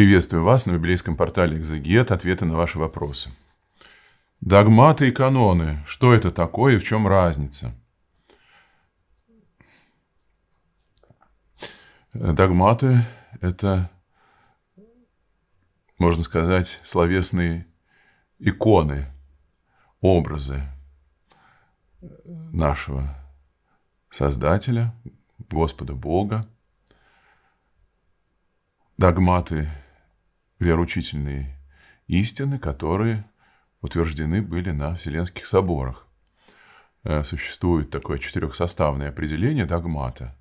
Приветствую вас на библейском портале «Экзегет. Ответы на ваши вопросы». Догматы и каноны. Что это такое и в чем разница? Э, догматы – это, можно сказать, словесные иконы, образы нашего Создателя, Господа Бога. Догматы вероучительные истины, которые утверждены были на Вселенских соборах. Э, существует такое четырехсоставное определение догмата.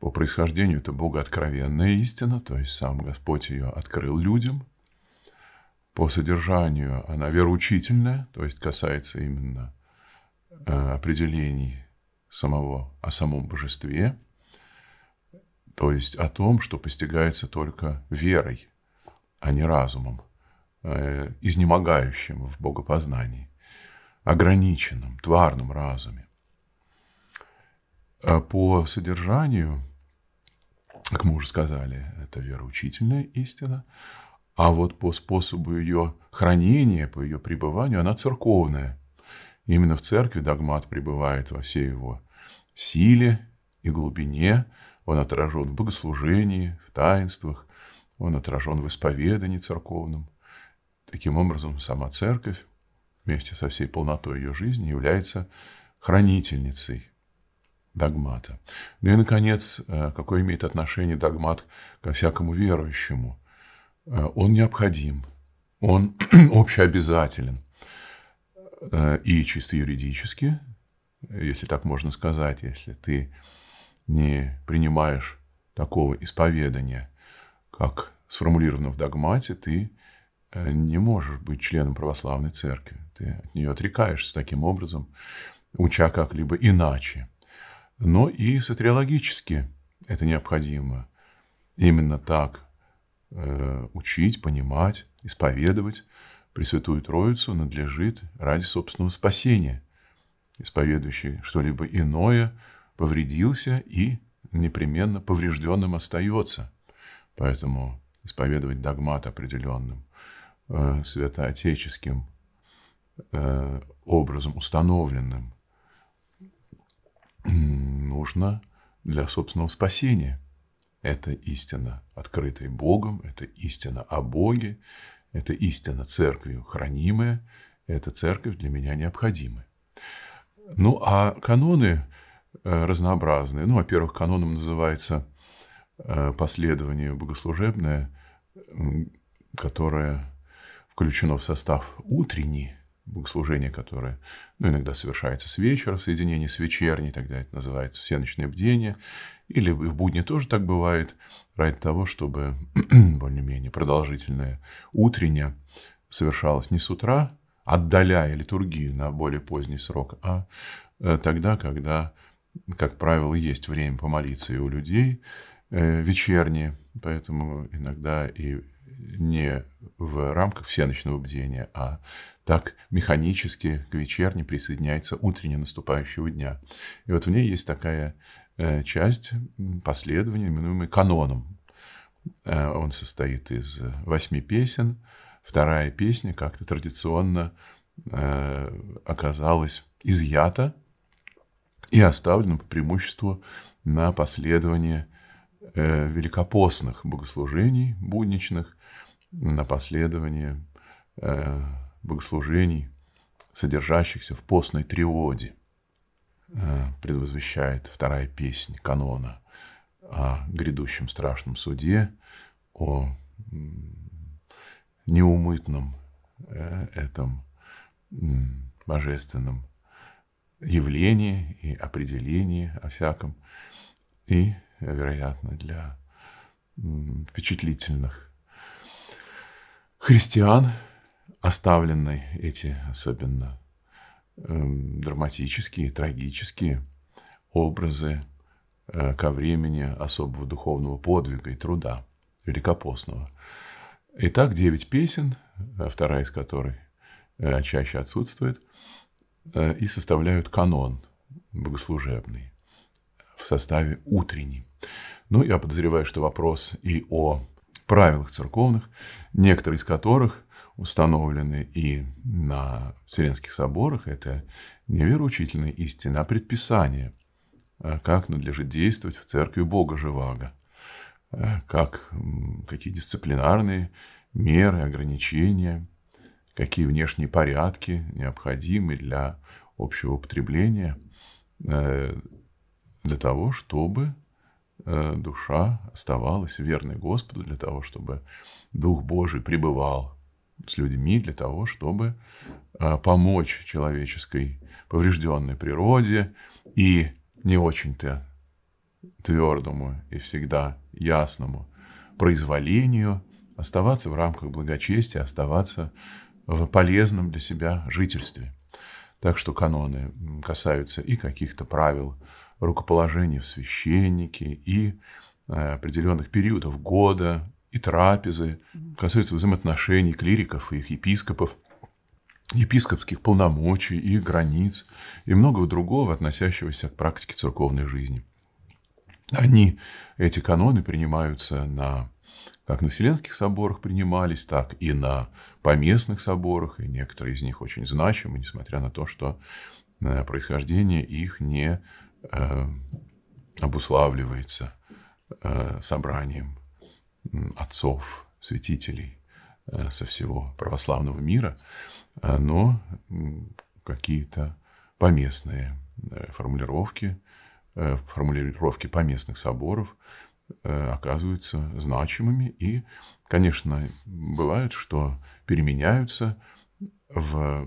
По происхождению это богооткровенная истина, то есть сам Господь ее открыл людям. По содержанию она вероучительная, то есть касается именно э, определений самого, о самом божестве, то есть о том, что постигается только верой – а не разумом, э, изнемогающим в богопознании, ограниченным тварным разуме. А по содержанию, как мы уже сказали, это вероучительная истина, а вот по способу ее хранения, по ее пребыванию, она церковная. Именно в церкви догмат пребывает во всей его силе и глубине, он отражен в богослужении, в таинствах, он отражен в исповедании церковном. Таким образом, сама церковь вместе со всей полнотой ее жизни является хранительницей догмата. Ну и, наконец, э, какое имеет отношение догмат ко всякому верующему? Э, он необходим, он общеобязателен. Э, и чисто юридически, если так можно сказать, если ты не принимаешь такого исповедания – как сформулировано в догмате, ты э, не можешь быть членом православной церкви. Ты от нее отрекаешься таким образом, уча как-либо иначе. Но и сатриологически это необходимо. Именно так э, учить, понимать, исповедовать Пресвятую Троицу надлежит ради собственного спасения. Исповедующий что-либо иное повредился и непременно поврежденным остается – Поэтому исповедовать догмат определенным, э, святоотеческим э, образом, установленным, нужно для собственного спасения. Это истина, открытая Богом, это истина о Боге, это истина церковью хранимая, эта церковь для меня необходима. Ну, а каноны э, разнообразные. Ну, во-первых, каноном называется Э, последование богослужебное, которое включено в состав утренней богослужение, которое ну, иногда совершается с вечера в соединении с вечерней, тогда это называется всеночное бдение, или в будни тоже так бывает, ради того, чтобы более-менее продолжительное утреннее совершалось не с утра, отдаляя литургию на более поздний срок, а э, тогда, когда, как правило, есть время помолиться и у людей, Э, вечерние, поэтому иногда и не в рамках всеночного бдения, а так механически к вечерне присоединяется утренне наступающего дня. И вот в ней есть такая э, часть последования, именуемая каноном. Э, он состоит из восьми песен. Вторая песня как-то традиционно оказалась изъята и оставлена по преимуществу на последование Э, великопостных богослужений будничных, на последование э, богослужений, содержащихся в постной триоде, э, предвозвещает вторая песня канона о грядущем страшном суде, о неумытном этом божественном явлении и определении о всяком. И вероятно, для впечатлительных христиан, оставлены эти особенно эм, драматические, трагические образы э, ко времени особого духовного подвига и труда великопостного. Итак, девять песен, э, вторая из которых э, чаще отсутствует, и составляют канон богослужебный в составе утренней ну, я подозреваю, что вопрос и о правилах церковных, некоторые из которых установлены и на Вселенских соборах, это не вероучительные истины, а предписание, э, как надлежит действовать в церкви Бога Живаго, э, как, какие дисциплинарные меры, ограничения, какие внешние порядки необходимы для общего употребления, э, для того, чтобы Э, душа оставалась верной Господу для того, чтобы Дух Божий пребывал с людьми, для того, чтобы э, помочь человеческой поврежденной природе и не очень-то твердому и всегда ясному произволению оставаться в рамках благочестия, оставаться в полезном для себя жительстве. Так что каноны касаются и каких-то правил рукоположение в священнике, и э, определенных периодов года, и трапезы, касаются взаимоотношений клириков и их епископов, епископских полномочий и границ, и многого другого, относящегося к практике церковной жизни. Они, эти каноны, принимаются на как на Вселенских соборах принимались, так и на поместных соборах, и некоторые из них очень значимы, несмотря на то, что э, происхождение их не Э, обуславливается э, собранием отцов, святителей э, со всего православного мира, но какие-то поместные формулировки, формулировки поместных соборов оказываются значимыми и, конечно, бывает, что переменяются в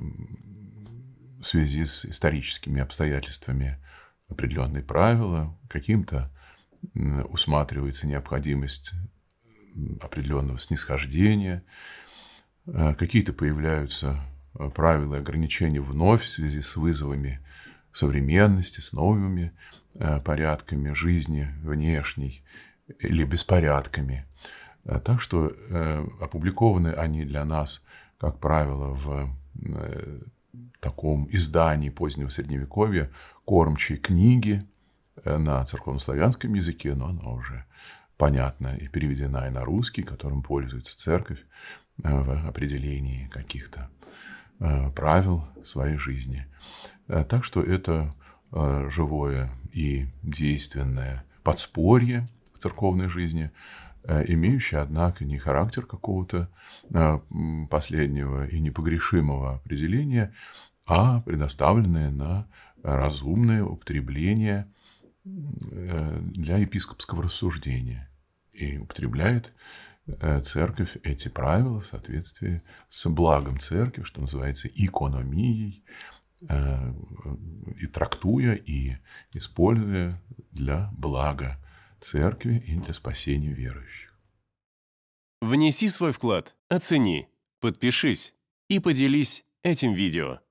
связи с историческими обстоятельствами определенные правила, каким-то усматривается необходимость определенного снисхождения, э, какие-то появляются э, правила и ограничения вновь в связи с вызовами современности, с новыми э, порядками жизни внешней или беспорядками. Так что опубликованы они для нас, как правило, в таком издании позднего Средневековья кормчие книги э, на церковнославянском языке, но она уже понятна и переведена и на русский, которым пользуется церковь э, в определении каких-то э, правил своей жизни. Так что это живое и действенное подспорье в церковной жизни, Э, имеющий, однако, не характер какого-то э, последнего и непогрешимого определения, а предоставленное на разумное употребление э, для епископского рассуждения. И употребляет церковь эти правила в соответствии с благом церкви, что называется экономией, и трактуя, и используя для блага церкви и для спасения верующих. Внеси свой вклад, оцени, подпишись и поделись этим видео.